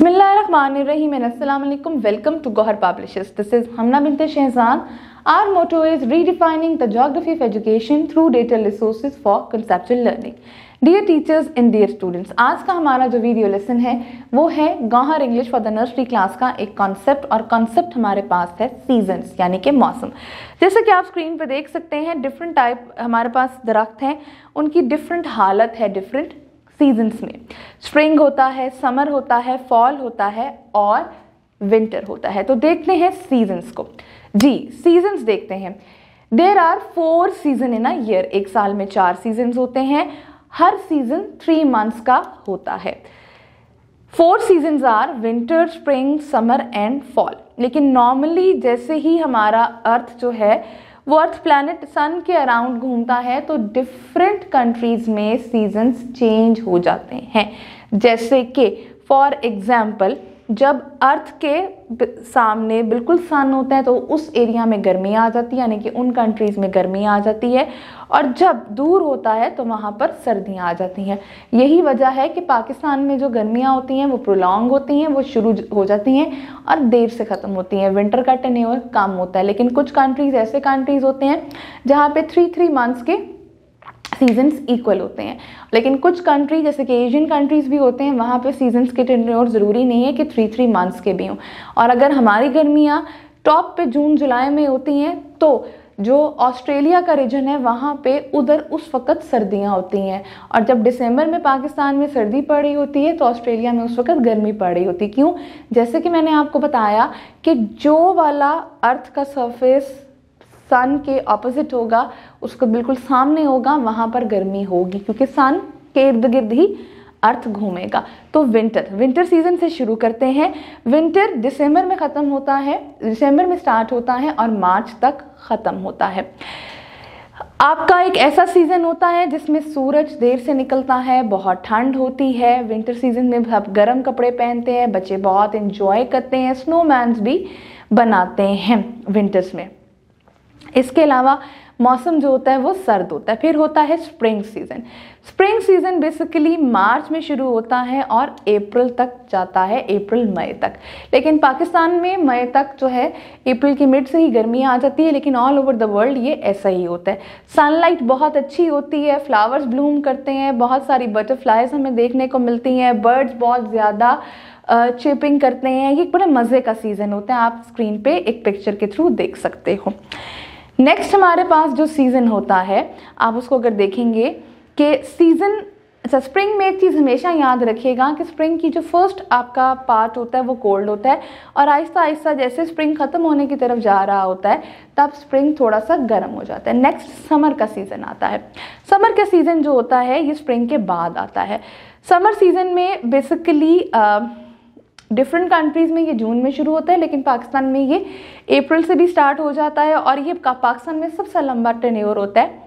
बसमिलकुम welcome to Gauhar publishers this is Hamna Binte Shahjahan our motto is redefining the geography of education through data resource for conceptual learning dear teachers and dear students आज का हमारा जो video lesson है वो है Gauhar English for the nursery class का एक concept और कॉन्सेप्ट हमारे पास है सीजन यानी कि मौसम जैसे कि आप स्क्रीन पर देख सकते हैं डिफरेंट टाइप हमारे पास दरख्त हैं उनकी डिफरेंट हालत है डिफरेंट सीजन्स में स्प्रिंग होता है समर होता है फॉल होता है और विंटर होता है तो देखते हैं सीजन्स को जी सीजन्स देखते हैं there are four season in a year एक साल में चार सीजन्स होते हैं हर सीजन थ्री मंथ्स का होता है four seasons are winter spring summer and fall लेकिन नॉर्मली जैसे ही हमारा अर्थ जो है वो अर्थ प्लानट सन के अराउंड घूमता है तो डिफरेंट कंट्रीज़ में सीजन्स चेंज हो जाते हैं जैसे कि फॉर एग्ज़ाम्पल जब अर्थ के सामने बिल्कुल सन होता है तो उस एरिया में गर्मी आ जाती है यानी कि उन कंट्रीज़ में गर्मी आ जाती है और जब दूर होता है तो वहाँ पर सर्दियाँ आ जाती हैं यही वजह है कि पाकिस्तान में जो गर्मियाँ होती हैं वो प्रोलॉन्ग होती हैं वो शुरू हो जाती हैं और देर से ख़त्म होती हैं विंटर का टेन्योर कम होता है लेकिन कुछ कंट्रीज़ ऐसे कंट्रीज़ होते हैं जहाँ पर थ्री थ्री मंथ्स के सीजन्स इक्वल होते हैं लेकिन कुछ कंट्री जैसे कि एशियन कंट्रीज़ भी होते हैं वहाँ पे सीजन्स के और ज़रूरी नहीं है कि थ्री थ्री मंथ्स के भी हों और अगर हमारी गर्मियाँ टॉप पे जून जुलाई में होती हैं तो जो ऑस्ट्रेलिया का रीजन है वहाँ पे उधर उस वक्त सर्दियाँ होती हैं और जब दिसंबर में पाकिस्तान में सर्दी पड़ रही होती है तो ऑस्ट्रेलिया में उस वक्त गर्मी पड़ रही होती है क्यों जैसे कि मैंने आपको बताया कि जो वाला अर्थ का सरफेस सन के ऑपोजिट होगा उसको बिल्कुल सामने होगा वहाँ पर गर्मी होगी क्योंकि सन के इर्द गिर्द ही अर्थ घूमेगा तो विंटर विंटर सीजन से शुरू करते हैं विंटर दिसंबर में ख़त्म होता है दिसंबर में स्टार्ट होता है और मार्च तक ख़त्म होता है आपका एक ऐसा सीज़न होता है जिसमें सूरज देर से निकलता है बहुत ठंड होती है विंटर सीजन में सब गर्म कपड़े पहनते हैं बच्चे बहुत इंजॉय करते हैं स्नोमैन भी बनाते हैं विंटर्स में इसके अलावा मौसम जो होता है वो सर्द होता है फिर होता है spring season spring season basically March में शुरू होता है और अप्रैल तक जाता है अप्रैल मई तक लेकिन पाकिस्तान में मई तक जो है अप्रैल की मिड से ही गर्मियाँ आ जाती है लेकिन ऑल ओवर द वर्ल्ड ये ऐसा ही होता है सनलाइट बहुत अच्छी होती है फ्लावर्स ब्लूम करते हैं बहुत सारी बटरफ्लाइज हमें देखने को मिलती हैं बर्ड्स बहुत ज़्यादा चिपिंग करते हैं ये एक बड़े मज़े का सीज़न होता है आप स्क्रीन पे एक पिक्चर के थ्रू देख सकते हो नेक्स्ट हमारे पास जो सीज़न होता है आप उसको अगर देखेंगे कि सीज़न अच्छा स्प्रिंग में एक चीज़ हमेशा याद रखिएगा कि स्प्रिंग की जो फर्स्ट आपका पार्ट होता है वो कोल्ड होता है और आहिस्ता आहिस्ता जैसे स्प्रिंग ख़त्म होने की तरफ जा रहा होता है तब स्प्रिंग थोड़ा सा गर्म हो जाता है नेक्स्ट समर का सीज़न आता है समर का सीज़न जो होता है ये स्प्रिंग के बाद आता है समर सीज़न में बेसिकली डिफरेंट कंट्रीज़ में ये जून में शुरू होता है लेकिन पाकिस्तान में ये अप्रैल से भी स्टार्ट हो जाता है और ये पाकिस्तान में सबसे लंबा टेन्योर होता है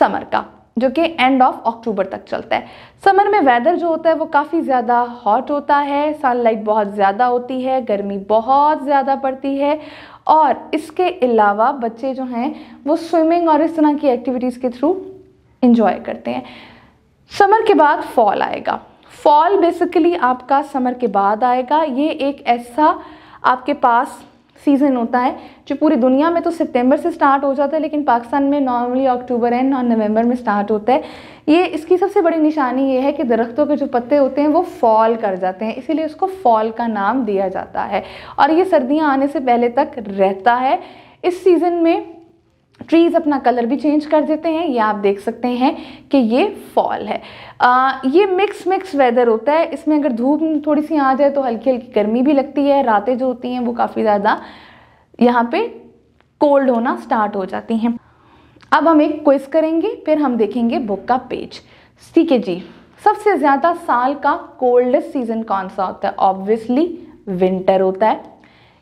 समर का जो कि एंड ऑफ अक्टूबर तक चलता है समर में वेदर जो होता है वो काफ़ी ज़्यादा हॉट होता है सनलाइट बहुत ज़्यादा होती है गर्मी बहुत ज़्यादा पड़ती है और इसके अलावा बच्चे जो हैं वो स्विमिंग और इस तरह की एक्टिविटीज़ के थ्रू इंजॉय करते हैं समर के बाद फॉल आएगा फॉल बेसिकली आपका समर के बाद आएगा ये एक ऐसा आपके पास सीज़न होता है जो पूरी दुनिया में तो सितंबर से स्टार्ट हो जाता है लेकिन पाकिस्तान में नॉर्मली अक्टूबर एंड और नवंबर में स्टार्ट होता है ये इसकी सबसे बड़ी निशानी ये है कि दरख्तों के जो पत्ते होते हैं वो फॉल कर जाते हैं इसीलिए उसको फॉल का नाम दिया जाता है और ये सर्दियाँ आने से पहले तक रहता है इस सीज़न में ट्रीज़ अपना कलर भी चेंज कर देते हैं ये आप देख सकते हैं कि ये फॉल है आ, ये मिक्स मिक्स वेदर होता है इसमें अगर धूप थोड़ी सी आ जाए तो हल्की हल्की गर्मी भी लगती है रातें जो होती हैं वो काफ़ी ज़्यादा यहाँ पे कोल्ड होना स्टार्ट हो जाती हैं अब हम एक क्विज करेंगे फिर हम देखेंगे बुक का पेज ठीक है जी सबसे ज़्यादा साल का कोल्डेस्ट सीज़न कौन सा होता है ऑब्वियसली विंटर होता है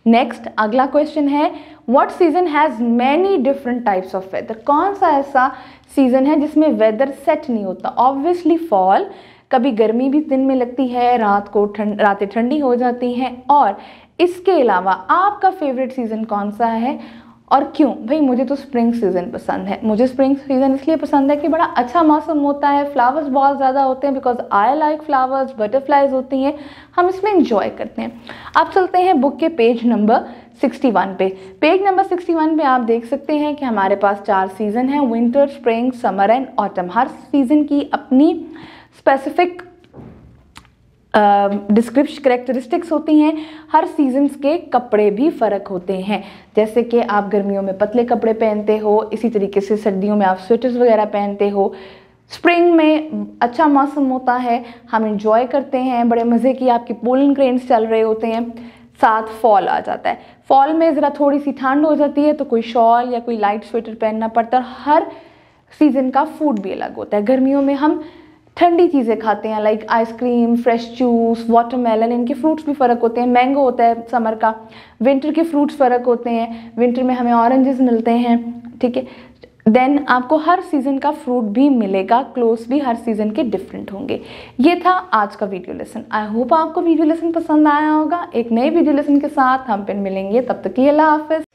नेक्स्ट अगला क्वेश्चन है what season has many different types of weather कौन सा ऐसा सीजन है जिसमें वेदर सेट नहीं होता ऑब्वियसली फॉल कभी गर्मी भी दिन में लगती है रात को ठंड रातें ठंडी हो जाती हैं और इसके अलावा आपका फेवरेट सीज़न कौन सा है और क्यों भाई मुझे तो स्प्रिंग सीज़न पसंद है मुझे स्प्रिंग सीज़न इसलिए पसंद है कि बड़ा अच्छा मौसम होता है फ्लावर्स बहुत ज़्यादा होते हैं because I like flowers butterflies होती हैं हम इसमें इंजॉय करते हैं आप चलते हैं बुक के पेज नंबर 61 पे पेज नंबर 61 पे आप देख सकते हैं कि हमारे पास चार सीज़न हैं winter spring summer and autumn हर सीज़न की अपनी स्पेसिफिक डिस्क्रिप्शन करेक्टरिस्टिक्स होती हैं हर सीजन्स के कपड़े भी फ़र्क होते हैं जैसे कि आप गर्मियों में पतले कपड़े पहनते हो इसी तरीके से सर्दियों में आप स्वेटर्स वगैरह पहनते हो स्प्रिंग में अच्छा मौसम होता है हम इंजॉय करते हैं बड़े मज़े की आपकी पोलन क्रेन्स चल रहे होते हैं साथ फॉल आ जाता है फॉल में ज़रा थोड़ी सी ठंड हो जाती है तो कोई शॉल या कोई लाइट स्वेटर पहनना पड़ता है हर सीज़न का फूड भी अलग होता है गर्मियों में हम ठंडी चीज़ें खाते हैं like ice cream fresh juice watermelon इनके फ्रूट्स भी फ़र्क होते हैं मैंगो होता है समर का विंटर के फ्रूट्स फ़र्क होते हैं विंटर में हमें ऑरेंजेस मिलते हैं ठीक है देन आपको हर सीज़न का फ्रूट भी मिलेगा क्लोथ भी हर सीज़न के डिफरेंट होंगे ये था आज का वीडियो लेसन आई होप आपको वीडियो लेसन पसंद आया होगा एक नए वीडियो लेसन के साथ हम फिर मिलेंगे तब तक ये अल्लाह हाफिज़